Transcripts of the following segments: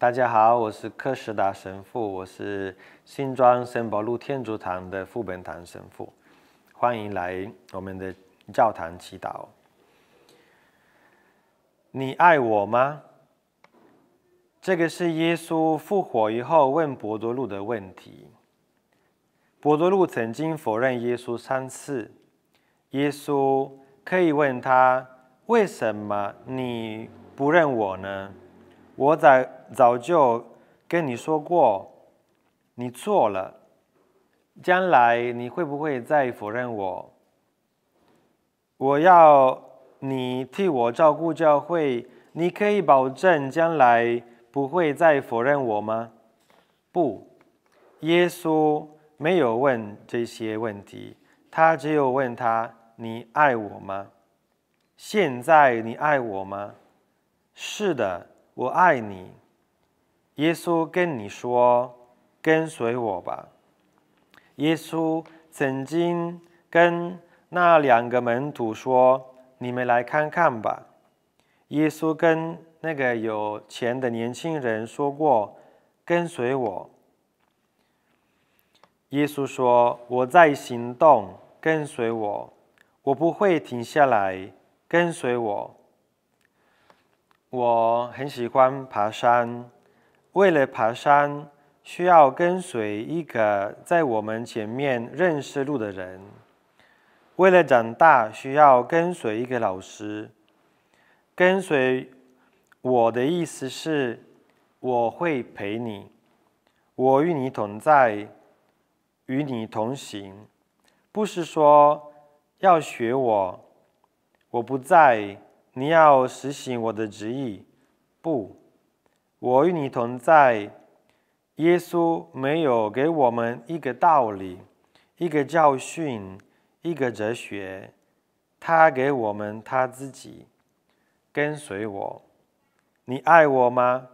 大家好，我是柯士达神父，我是新庄圣保禄天主堂的副本堂神父，欢迎来我们的教堂祈祷。你爱我吗？这个是耶稣复活以后问伯多禄的问题。伯多禄曾经否认耶稣三次，耶稣可以问他，为什么你不认我呢？我在早就跟你说过，你错了。将来你会不会再否认我？我要你替我照顾教会，你可以保证将来不会再否认我吗？不，耶稣没有问这些问题，他只有问他：你爱我吗？现在你爱我吗？是的。我爱你，耶稣跟你说：“跟随我吧。”耶稣曾经跟那两个门徒说：“你们来看看吧。”耶稣跟那个有钱的年轻人说过：“跟随我。”耶稣说：“我在行动，跟随我，我不会停下来，跟随我。”我很喜欢爬山，为了爬山，需要跟随一个在我们前面认识路的人。为了长大，需要跟随一个老师。跟随我的意思是，我会陪你，我与你同在，与你同行，不是说要学我，我不在。你要实行我的旨意，不，我与你同在。耶稣没有给我们一个道理，一个教训，一个哲学，他给我们他自己。跟随我，你爱我吗？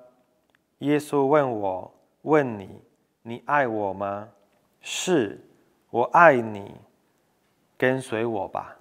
耶稣问我，问你，你爱我吗？是，我爱你。跟随我吧。